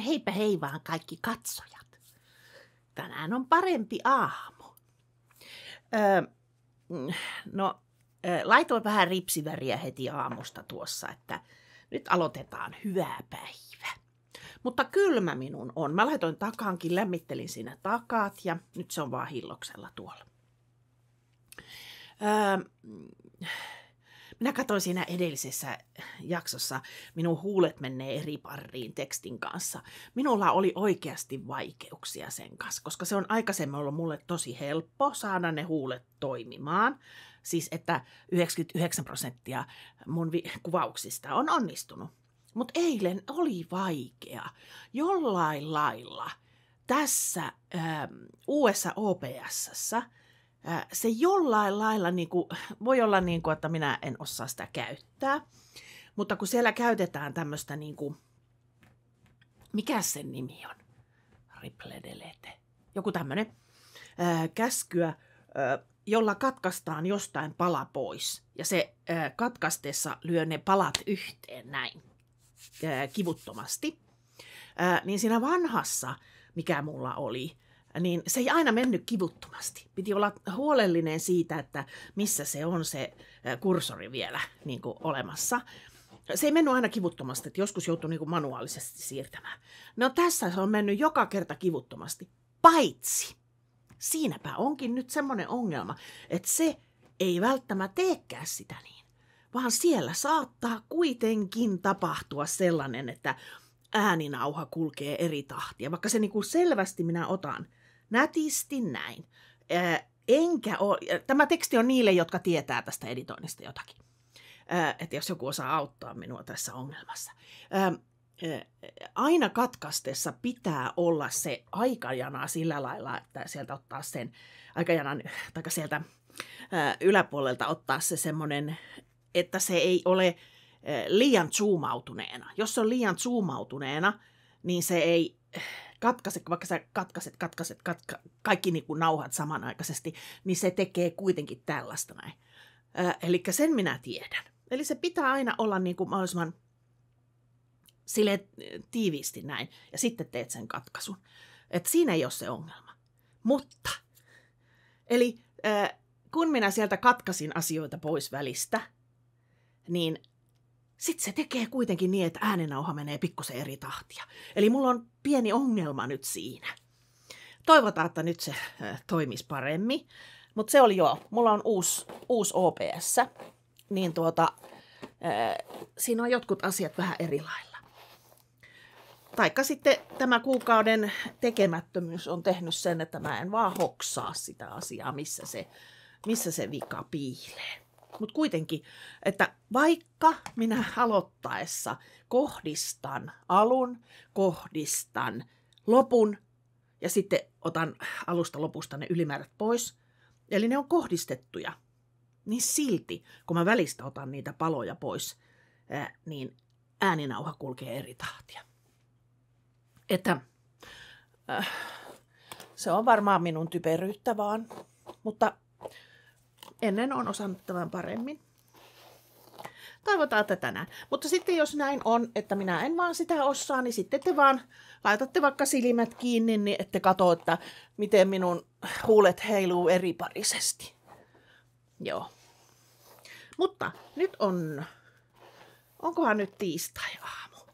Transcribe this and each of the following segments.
heipä hei vaan kaikki katsojat. Tänään on parempi aamu. Öö, no, laitoin vähän ripsiväriä heti aamusta tuossa, että nyt aloitetaan hyvä päivä. Mutta kylmä minun on. Mä laitoin takaankin, lämmittelin siinä takaat ja nyt se on vaan hilloksella tuolla. Öö, minä katsoin siinä edellisessä jaksossa, minun huulet menee eri pariin tekstin kanssa. Minulla oli oikeasti vaikeuksia sen kanssa, koska se on aikaisemmin ollut mulle tosi helppo saada ne huulet toimimaan. Siis että 99 prosenttia mun vi- kuvauksista on onnistunut. Mutta eilen oli vaikea. Jollain lailla tässä ähm, uudessa OPSssä – se jollain lailla, niin kuin, voi olla niin kuin, että minä en osaa sitä käyttää, mutta kun siellä käytetään tämmöistä, niin kuin, mikä sen nimi on? Ripledelete. Joku tämmöinen äh, käskyä, äh, jolla katkaistaan jostain pala pois. Ja se äh, katkaistessa lyö ne palat yhteen näin kivuttomasti. Niin siinä vanhassa, mikä mulla oli, niin se ei aina mennyt kivuttomasti. Piti olla huolellinen siitä, että missä se on se kursori vielä niin kuin olemassa. Se ei mennyt aina kivuttomasti, että joskus joutui niin kuin manuaalisesti siirtämään. No tässä se on mennyt joka kerta kivuttomasti, paitsi siinäpä onkin nyt semmoinen ongelma, että se ei välttämättä teekään sitä niin, vaan siellä saattaa kuitenkin tapahtua sellainen, että ääninauha kulkee eri tahtia, vaikka se niin kuin selvästi minä otan nätisti näin. Äh, enkä ole, tämä teksti on niille, jotka tietää tästä editoinnista jotakin. Äh, että jos joku osaa auttaa minua tässä ongelmassa. Ö, ähm, äh, aina katkaistessa pitää olla se aikajana sillä lailla, että sieltä ottaa sen aikajanan, tai sieltä äh, yläpuolelta ottaa se semmoinen, että se ei ole äh, liian zoomautuneena. Jos se on liian zoomautuneena, niin se ei, katkaiset, vaikka sä katkaiset, katkaiset, katka, kaikki niin kuin nauhat samanaikaisesti, niin se tekee kuitenkin tällaista näin. Äh, eli sen minä tiedän. Eli se pitää aina olla niin kuin mahdollisimman sille tiiviisti näin, ja sitten teet sen katkaisun. Et siinä ei ole se ongelma. Mutta, eli äh, kun minä sieltä katkasin asioita pois välistä, niin sitten se tekee kuitenkin niin, että äänenauha menee pikkusen eri tahtia. Eli mulla on pieni ongelma nyt siinä. Toivotaan, että nyt se äh, toimisi paremmin. Mutta se oli joo, mulla on uusi, uusi OPS, niin tuota, äh, siinä on jotkut asiat vähän eri lailla. Taikka sitten tämä kuukauden tekemättömyys on tehnyt sen, että mä en vaan hoksaa sitä asiaa, missä se, missä se vika piilee. Mutta kuitenkin, että vaikka minä aloittaessa kohdistan alun, kohdistan lopun ja sitten otan alusta lopusta ne ylimäärät pois, eli ne on kohdistettuja, niin silti, kun mä välistä otan niitä paloja pois, niin ääninauha kulkee eri tahtia. Että äh, se on varmaan minun typeryyttä vaan, mutta Ennen on osannut tämän paremmin. Toivotaan, että tänään. Mutta sitten jos näin on, että minä en vaan sitä osaa, niin sitten te vaan laitatte vaikka silmät kiinni, niin ette katso, että miten minun huulet heiluu eri parisesti. Joo. Mutta nyt on, onkohan nyt tiistai-aamu?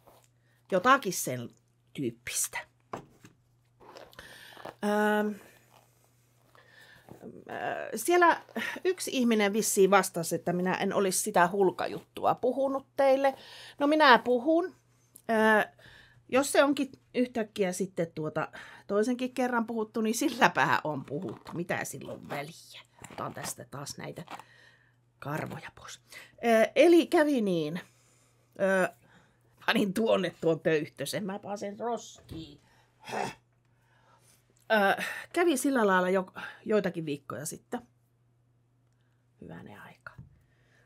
Jotakin sen tyyppistä. Öö, Äh, siellä yksi ihminen vissiin vastasi, että minä en olisi sitä hulkajuttua puhunut teille. No minä puhun. Äh, jos se onkin yhtäkkiä sitten tuota toisenkin kerran puhuttu, niin silläpähän on puhuttu. Mitä silloin väliä? Otan tästä taas näitä karvoja pois. Äh, eli kävi niin. Panin tuonne tuon töyhtösen. Mä pääsen roskiin. Häh. Öö, kävi sillä lailla jo, joitakin viikkoja sitten. ne aika.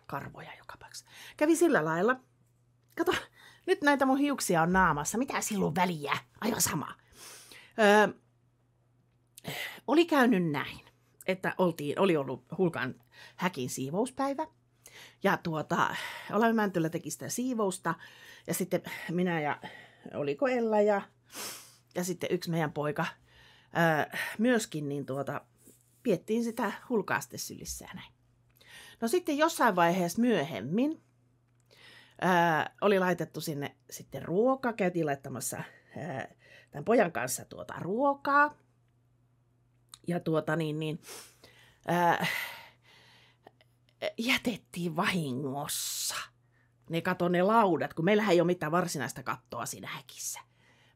Karvoja joka paikassa. Kävi sillä lailla. Kato, nyt näitä mun hiuksia on naamassa. Mitä silloin väliä? Aivan sama. Öö, oli käynyt näin, että oltiin, oli ollut hulkan häkin siivouspäivä. Ja tuota, Olavi Mäntyllä teki sitä siivousta. Ja sitten minä ja oliko Ella ja, ja sitten yksi meidän poika – myöskin niin tuota, piettiin sitä hulkaasti sylissään näin. No sitten jossain vaiheessa myöhemmin ää, oli laitettu sinne sitten ruoka, käytiin laittamassa ää, tämän pojan kanssa tuota ruokaa. Ja tuota niin, niin ää, jätettiin vahingossa ne kato ne laudat, kun meillähän ei ole mitään varsinaista kattoa siinä häkissä.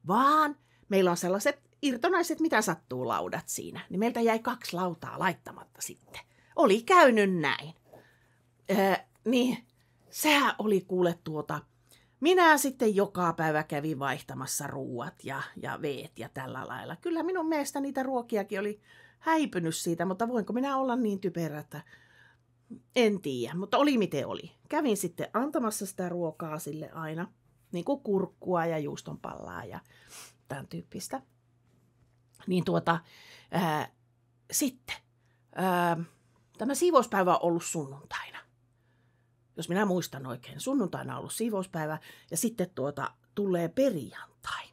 Vaan meillä on sellaiset irtonaiset mitä sattuu laudat siinä, niin meiltä jäi kaksi lautaa laittamatta sitten. Oli käynyt näin. Öö, niin sehän oli kuule tuota, minä sitten joka päivä kävin vaihtamassa ruuat ja, ja veet ja tällä lailla. Kyllä minun mielestä niitä ruokiakin oli häipynyt siitä, mutta voinko minä olla niin typerä, että en tiedä, mutta oli miten oli. Kävin sitten antamassa sitä ruokaa sille aina, niin kuin kurkkua ja juustonpallaa ja tämän tyyppistä niin tuota, ää, sitten, ää, tämä siivouspäivä on ollut sunnuntaina. Jos minä muistan oikein, niin sunnuntaina on ollut siivouspäivä ja sitten tuota, tulee perjantai.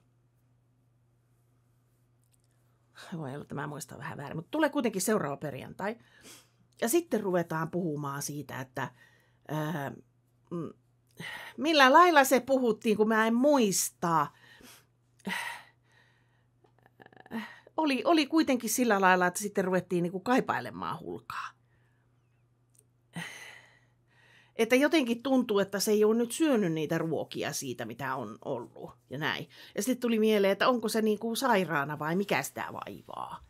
Voi olla, että mä muistan vähän väärin, mutta tulee kuitenkin seuraava perjantai. Ja sitten ruvetaan puhumaan siitä, että ää, mm, millä lailla se puhuttiin, kun mä en muista oli, oli kuitenkin sillä lailla, että sitten ruvettiin niin kuin kaipailemaan hulkaa. Että jotenkin tuntuu, että se ei ole nyt syönyt niitä ruokia siitä, mitä on ollut ja näin. Ja sitten tuli mieleen, että onko se niin kuin sairaana vai mikä sitä vaivaa.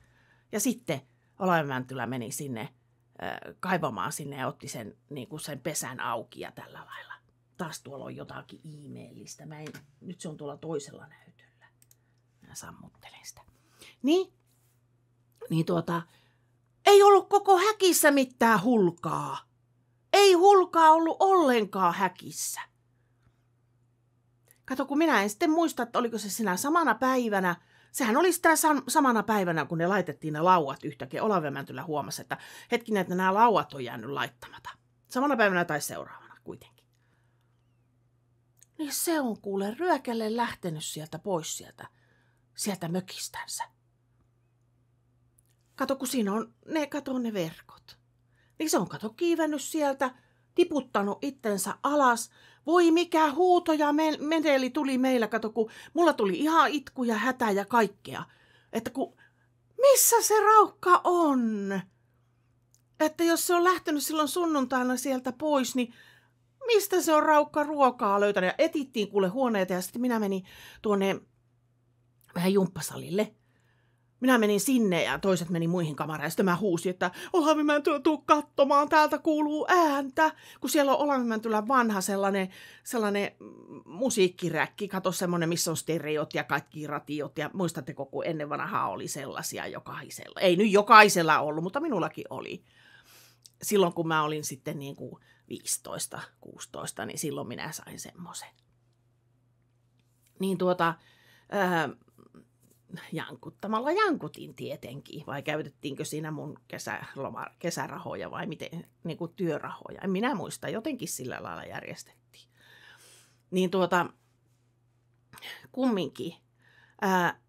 Ja sitten Olaimäntylä meni sinne äh, kaivamaan sinne ja otti sen, niin kuin sen pesän auki ja tällä lailla. Taas tuolla on jotakin ihmeellistä. Mä en, nyt se on tuolla toisella näytöllä. Mä sammuttelen sitä. Niin? Niin tuota, ei ollut koko häkissä mitään hulkaa. Ei hulkaa ollut ollenkaan häkissä. Kato, kun minä en sitten muista, että oliko se sinä samana päivänä, sehän oli sitä sam- samana päivänä, kun ne laitettiin ne lauat yhtäkkiä. Olavemäntylä huomasi, että hetkinen, että nämä lauat on jäänyt laittamata. Samana päivänä tai seuraavana kuitenkin. Niin se on kuule ryökälle lähtenyt sieltä pois sieltä, sieltä mökistänsä. Kato, kun siinä on ne, kato ne verkot. Niin se on kato kiivennyt sieltä, tiputtanut itsensä alas. Voi mikä huuto ja me- medeli tuli meillä, kato, kun mulla tuli ihan itku ja hätä ja kaikkea. Että kun, missä se raukka on? Että jos se on lähtenyt silloin sunnuntaina sieltä pois, niin mistä se on raukka ruokaa löytänyt? Ja etittiin kuule huoneita ja sitten minä menin tuonne vähän jumppasalille. Minä menin sinne ja toiset meni muihin kamaraan. Sitten mä huusin, että Olavimäntylä, tuu katsomaan, täältä kuuluu ääntä. Kun siellä on Olavinmäntylän vanha sellainen, sellainen musiikkiräkki, kato semmoinen, missä on stereot ja kaikki ratiot. Ja muistatteko, kun ennen vanhaa oli sellaisia jokaisella. Ei nyt jokaisella ollut, mutta minullakin oli. Silloin kun mä olin sitten niin kuin 15-16, niin silloin minä sain semmoisen. Niin tuota, ää, jankuttamalla jankutin tietenkin, vai käytettiinkö siinä mun kesäloma, kesärahoja vai miten, niin kuin työrahoja. En minä muista, jotenkin sillä lailla järjestettiin. Niin tuota, kumminkin, ää,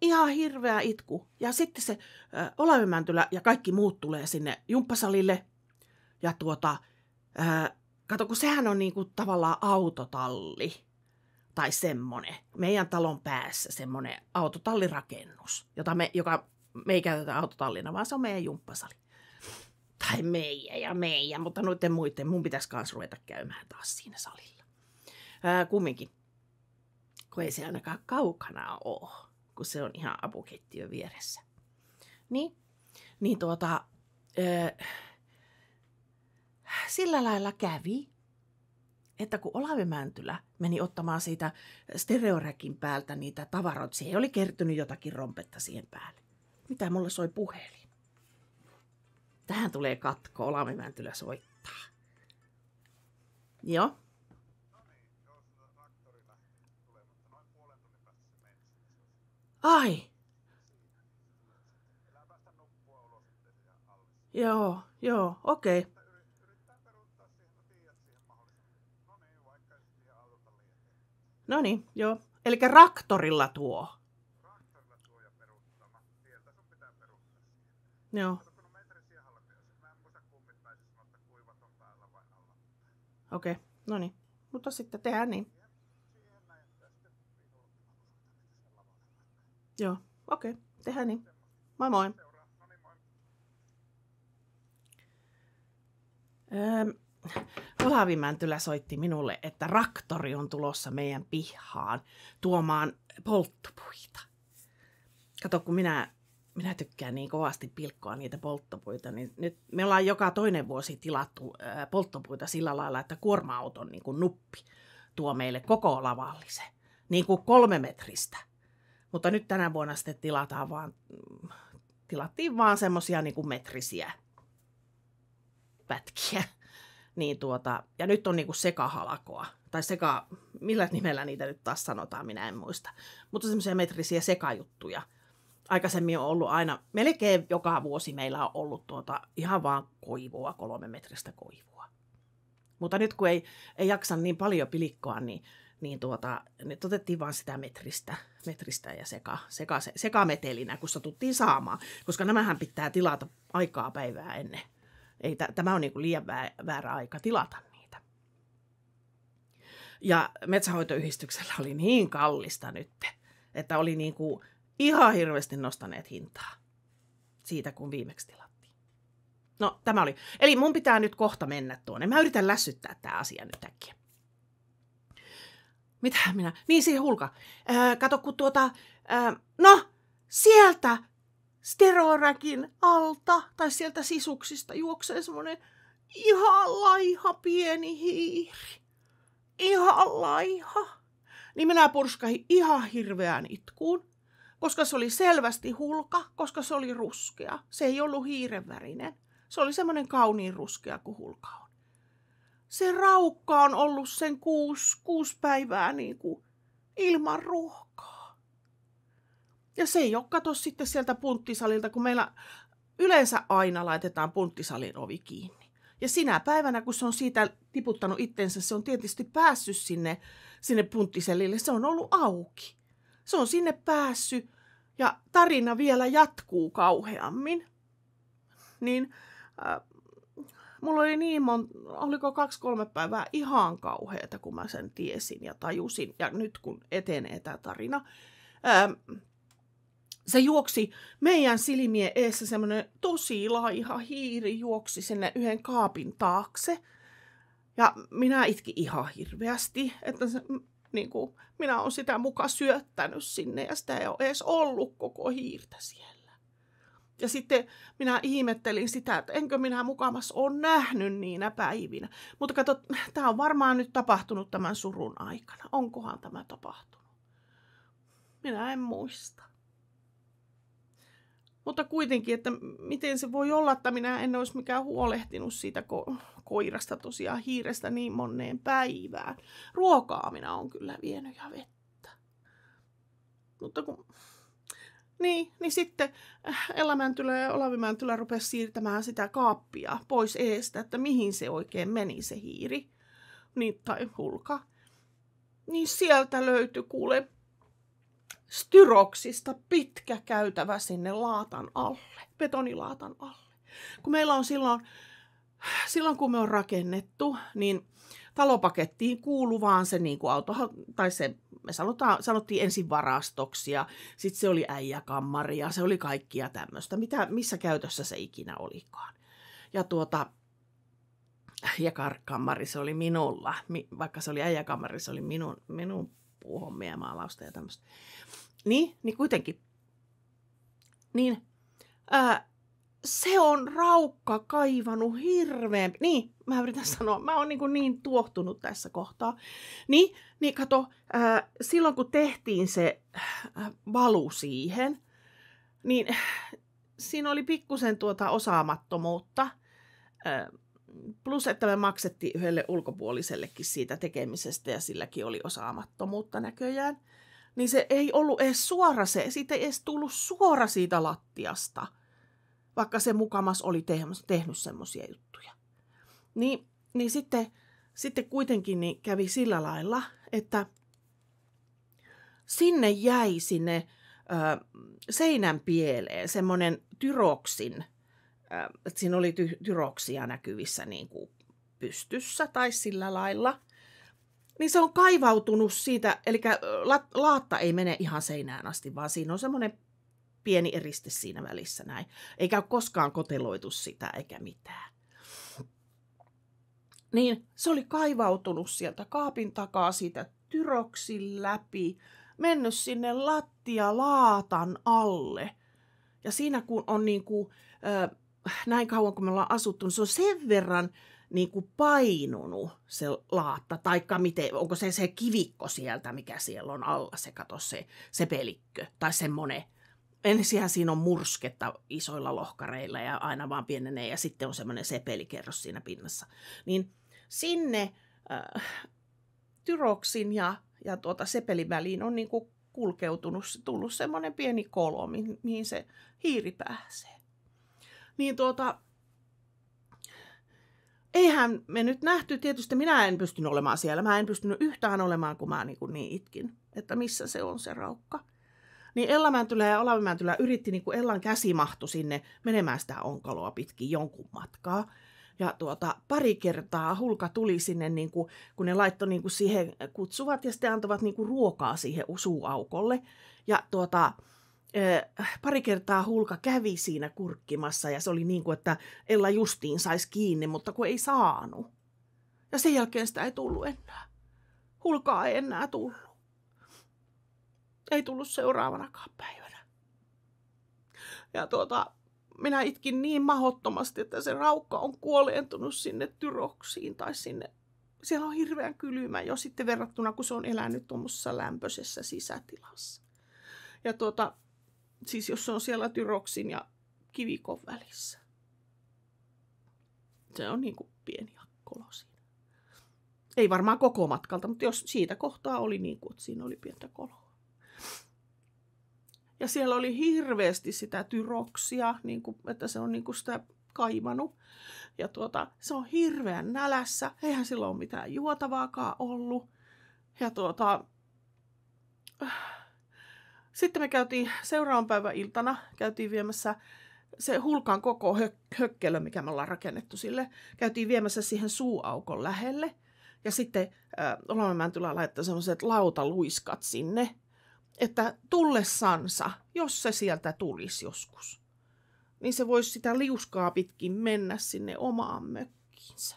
ihan hirveä itku. Ja sitten se ää, Olavimäntylä ja kaikki muut tulee sinne jumppasalille. Ja tuota, ää, kato, kun sehän on niin kuin tavallaan autotalli tai semmoinen, meidän talon päässä semmoinen autotallirakennus, jota me, joka me ei käytetä autotallina, vaan se on meidän jumppasali. Tai meidän ja meidän, mutta noiden muiden mun pitäisi myös ruveta käymään taas siinä salilla. Ää, kumminkin, kun ei se ainakaan kaukana ole, kun se on ihan apukettiö vieressä. Niin, niin tuota, ää, sillä lailla kävi, että kun Olavi Mäntylä meni ottamaan siitä stereoräkin päältä niitä tavaroita, siihen oli kertynyt jotakin rompetta siihen päälle. Mitä mulle soi puhelin? Tähän tulee katko, Olavi Mäntylä soittaa. Joo. Ai. Joo, joo, okei. Okay. No niin, joo. Eli raktorilla tuo. Raktorilla tuo ja peruuttama. Sieltä sun pitää peruuttaa. Joo. Okei, okay. no niin. Mutta sitten tehdään niin. Joo, okei. Okay. Tehdään niin. Moi moi. Ähm. Olavi Mäntylä soitti minulle, että raktori on tulossa meidän pihaan tuomaan polttopuita. Kato, kun minä, minä tykkään niin kovasti pilkkoa niitä polttopuita, niin nyt me ollaan joka toinen vuosi tilattu polttopuita sillä lailla, että kuorma-auton niin kuin nuppi tuo meille koko lavallisen, niin kuin kolme metristä. Mutta nyt tänä vuonna sitten tilataan vaan, tilattiin vaan semmosia niin metrisiä pätkiä. Niin tuota, ja nyt on niinku sekahalakoa, tai seka, millä nimellä niitä nyt taas sanotaan, minä en muista. Mutta semmoisia metrisiä sekajuttuja. Aikaisemmin on ollut aina, melkein joka vuosi meillä on ollut tuota, ihan vaan koivua, kolme metristä koivua. Mutta nyt kun ei, ei jaksa niin paljon pilikkoa, niin, niin tuota, nyt otettiin vaan sitä metristä, metristä ja seka, seka, sekametelinä, kun satuttiin saamaan. Koska nämähän pitää tilata aikaa päivää ennen ei, tämä on niin liian liian väärä aika tilata niitä. Ja metsähoitoyhdistyksellä oli niin kallista nyt, että oli niin kuin ihan hirveästi nostaneet hintaa siitä, kun viimeksi tilattiin. No, tämä oli. Eli mun pitää nyt kohta mennä tuonne. Mä yritän lässyttää tämä asia nyt äkkiä. Mitä minä? Niin, siihen hulka. Öö, kato, kun tuota... Öö, no, sieltä steroräkin alta tai sieltä sisuksista juoksee semmoinen ihan laiha pieni hiiri. Ihan laiha. Niin minä purskahin ihan hirveään itkuun, koska se oli selvästi hulka, koska se oli ruskea. Se ei ollut hiirenvärinen. Se oli semmoinen kauniin ruskea kuin hulka on. Se raukka on ollut sen kuusi, kuusi päivää niin kuin ilman ruokaa ja se ei ole kato sitten sieltä punttisalilta, kun meillä yleensä aina laitetaan punttisalin ovi kiinni. Ja sinä päivänä, kun se on siitä tiputtanut itsensä, se on tietysti päässyt sinne, sinne punttiselille, se on ollut auki. Se on sinne päässyt ja tarina vielä jatkuu kauheammin. Niin äh, mulla oli niin mon, oliko kaksi-kolme päivää ihan kauheata, kun mä sen tiesin ja tajusin. Ja nyt kun etenee tämä tarina. Ähm, se juoksi meidän silmien eessä semmoinen tosi laiha hiiri juoksi sinne yhden kaapin taakse. Ja minä itki ihan hirveästi, että se, niin kuin, minä olen sitä muka syöttänyt sinne ja sitä ei ole edes ollut koko hiirtä siellä. Ja sitten minä ihmettelin sitä, että enkö minä mukamas ole nähnyt niinä päivinä. Mutta kato, tämä on varmaan nyt tapahtunut tämän surun aikana. Onkohan tämä tapahtunut? Minä en muista. Mutta kuitenkin, että miten se voi olla, että minä en olisi mikään huolehtinut siitä ko- koirasta tosiaan hiirestä niin monneen päivään. Ruokaa minä on kyllä vienyt ja vettä. Mutta kun... Niin, niin sitten äh, Ella Mäntylä ja Olavi Mäntylä rupesi siirtämään sitä kaappia pois eestä, että mihin se oikein meni se hiiri. Niin, tai hulka. Niin sieltä löytyi kuule styroksista pitkä käytävä sinne laatan alle, betonilaatan alle. Kun meillä on silloin, silloin kun me on rakennettu, niin talopakettiin kuuluu vaan se niin kuin auto, tai se, me sanotaan, sanottiin ensin varastoksi ja sitten se oli äijäkammari ja se oli kaikkia tämmöistä, mitä, missä käytössä se ikinä olikaan. Ja tuota, äijäkammari se oli minulla, vaikka se oli äijäkammari, se oli minun, minun puuhommia ja maalausta ja tämmöistä. Niin, niin kuitenkin. Niin, ää, se on raukka kaivanut hirveän... Niin, mä yritän sanoa, mä oon niin, kuin niin tuohtunut tässä kohtaa. Niin, niin kato, ää, silloin kun tehtiin se ää, valu siihen, niin siinä oli pikkusen tuota osaamattomuutta. Ää, plus, että me maksettiin yhdelle ulkopuolisellekin siitä tekemisestä ja silläkin oli osaamattomuutta näköjään. Niin se ei ollut edes suora se, siitä ei edes tullut suora siitä lattiasta, vaikka se mukamas oli tehnyt semmoisia juttuja. Niin, niin sitten, sitten kuitenkin niin kävi sillä lailla, että sinne jäi sinne ö, seinän pieleen semmoinen tyroksin – Äh, että siinä oli ty- tyroksia näkyvissä niin kuin pystyssä tai sillä lailla, niin se on kaivautunut siitä, eli la- laatta ei mene ihan seinään asti, vaan siinä on semmoinen pieni eriste siinä välissä näin. Eikä ole koskaan koteloitu sitä eikä mitään. Niin se oli kaivautunut sieltä kaapin takaa siitä tyroksin läpi, mennyt sinne lattia laatan alle. Ja siinä kun on niin kuin, näin kauan kun me ollaan asuttu, niin se on sen verran niin kuin painunut se laatta, taikka miten, onko se se kivikko sieltä, mikä siellä on alla, se kato se, se pelikkö tai semmoinen. Ensinhän siinä on mursketta isoilla lohkareilla ja aina vaan pienenee ja sitten on semmoinen sepelikerros siinä pinnassa. Niin sinne äh, tyroksin ja, ja tuota sepelin väliin on niinku kulkeutunut, tullut semmoinen pieni kolo, mihin, mihin se hiiri pääsee niin tuota, eihän me nyt nähty, tietysti minä en pystynyt olemaan siellä, mä en pystynyt yhtään olemaan, kun mä niin, kuin niin itkin, että missä se on se raukka. Niin Ella Mäntylä ja Olavi Mäntylä yritti, niin kuin Ellan käsi mahtui sinne menemään sitä onkaloa pitkin jonkun matkaa. Ja tuota, pari kertaa hulka tuli sinne, niin kuin, kun ne laittoi niin kuin siihen kutsuvat ja sitten antavat niin kuin ruokaa siihen usuaukolle. Ja tuota, Äh, pari kertaa Hulka kävi siinä kurkkimassa ja se oli niin kuin, että Ella justiin saisi kiinni, mutta kun ei saanut. Ja sen jälkeen sitä ei tullut enää. Hulkaa ei enää tullut. Ei tullut seuraavanakaan päivänä. Ja tuota, minä itkin niin mahottomasti, että se raukka on kuoleentunut sinne tyroksiin tai sinne. Siellä on hirveän kylmä jo sitten verrattuna, kun se on elänyt tuommoisessa lämpöisessä sisätilassa. Ja tuota, Siis jos se on siellä tyroksin ja kivikon välissä. Se on niin kuin pieni akkolo siinä. Ei varmaan koko matkalta, mutta jos siitä kohtaa oli niin kuin, että siinä oli pientä koloa. Ja siellä oli hirveästi sitä tyroksia, niin kuin, että se on niin kuin sitä kaivanut. Ja tuota, se on hirveän nälässä. Eihän sillä ole mitään juotavaakaan ollut. Ja tuota, sitten me käytiin seuraavan päivän iltana, käytiin viemässä se hulkan koko hök- hökkelö, mikä me ollaan rakennettu sille, käytiin viemässä siihen suuaukon lähelle. Ja sitten äh, Olamäen tila laittoi semmoiset lautaluiskat sinne, että tullessansa, jos se sieltä tulisi joskus, niin se voisi sitä liuskaa pitkin mennä sinne omaan mökkiinsä.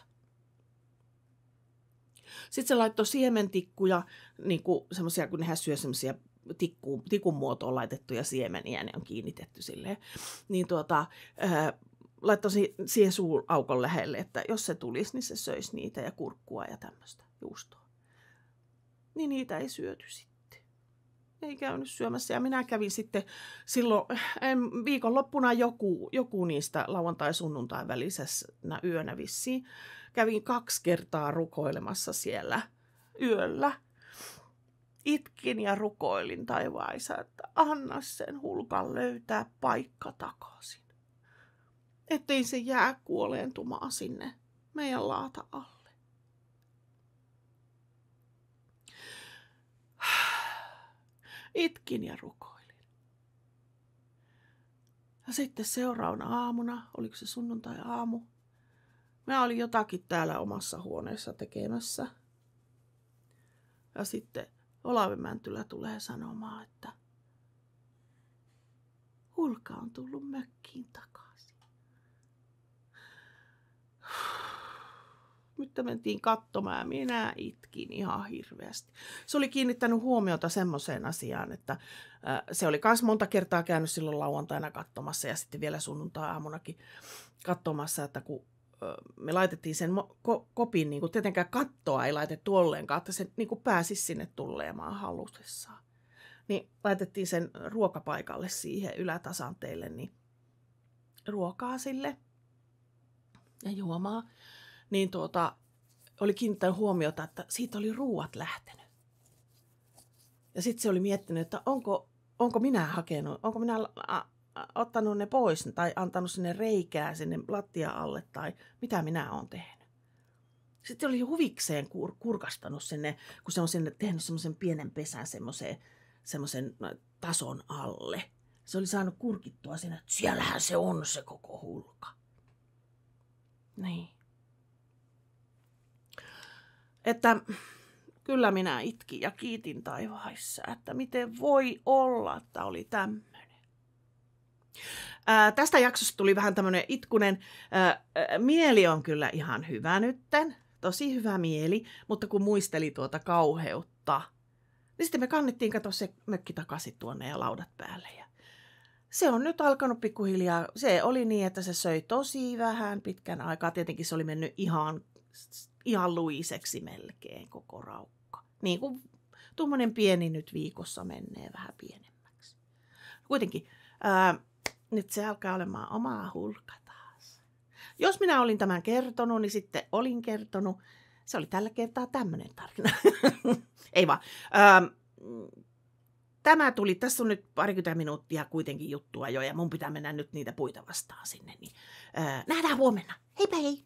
Sitten se laittoi siementikkuja, niin kuin semmoisia, kun nehän syö semmoisia Tikku tikun muotoon laitettuja siemeniä, ne on kiinnitetty silleen. Niin tuota, äh, laittoi siihen aukon lähelle, että jos se tulisi, niin se söisi niitä ja kurkkua ja tämmöistä juustoa. Niin niitä ei syöty sitten. Ei käynyt syömässä ja minä kävin sitten silloin en, viikonloppuna joku, joku niistä lauantai-sunnuntai välisessä yönä vissiin. Kävin kaksi kertaa rukoilemassa siellä yöllä – Itkin ja rukoilin taivaissa, että anna sen hulkan löytää paikka takaisin. Ettei se jää kuoleentumaan sinne meidän laata alle. Itkin ja rukoilin. Ja sitten seuraavana aamuna, oliko se sunnuntai-aamu, mä olin jotakin täällä omassa huoneessa tekemässä. Ja sitten Olavi Mäntylä tulee sanomaan, että Hulka on tullut mökkiin takaisin. Mutta mentiin katsomaan ja minä itkin ihan hirveästi. Se oli kiinnittänyt huomiota semmoiseen asiaan, että se oli myös monta kertaa käynyt silloin lauantaina katsomassa ja sitten vielä sunnuntai-aamunakin katsomassa, että kun me laitettiin sen ko- kopin, niin kuin tietenkään kattoa ei laitettu ollenkaan, että se niin kuin pääsisi sinne tulleemaan halutessaan. Niin laitettiin sen ruokapaikalle siihen ylätasanteelle, niin ruokaa sille ja juomaa. Niin tuota, oli kiinnittänyt huomiota, että siitä oli ruuat lähtenyt. Ja sitten se oli miettinyt, että onko, onko minä hakenut, onko minä ottanut ne pois tai antanut sinne reikää sinne lattia alle tai mitä minä olen tehnyt. Sitten oli huvikseen kur- kurkastanut sinne, kun se on sinne tehnyt semmoisen pienen pesän semmoiseen, semmoisen no, tason alle. Se oli saanut kurkittua sinne, että siellähän se on se koko hulka. Niin. Että kyllä minä itkin ja kiitin taivaissa, että miten voi olla, että oli tämmöinen. Ää, äh, tästä jaksosta tuli vähän tämmöinen itkunen. Ää, äh, ää, äh, mieli on kyllä ihan hyvä nytten, tosi hyvä mieli, mutta kun muisteli tuota kauheutta, niin sitten me kannettiin katsoa se mökki takaisin tuonne ja laudat päälle. Ja se on nyt alkanut pikkuhiljaa. Se oli niin, että se söi tosi vähän pitkän aikaa. Tietenkin se oli mennyt ihan, ihan luiseksi melkein koko raukka. Niin kuin tuommoinen pieni nyt viikossa menee vähän pienemmäksi. Kuitenkin ää, nyt se alkaa olemaan omaa hulka taas. Jos minä olin tämän kertonut, niin sitten olin kertonut. Se oli tällä kertaa tämmöinen tarina. Ei vaan. Öö, tämä tuli, tässä on nyt parikymmentä minuuttia kuitenkin juttua jo, ja mun pitää mennä nyt niitä puita vastaan sinne. Niin, öö, nähdään huomenna. Hei hei!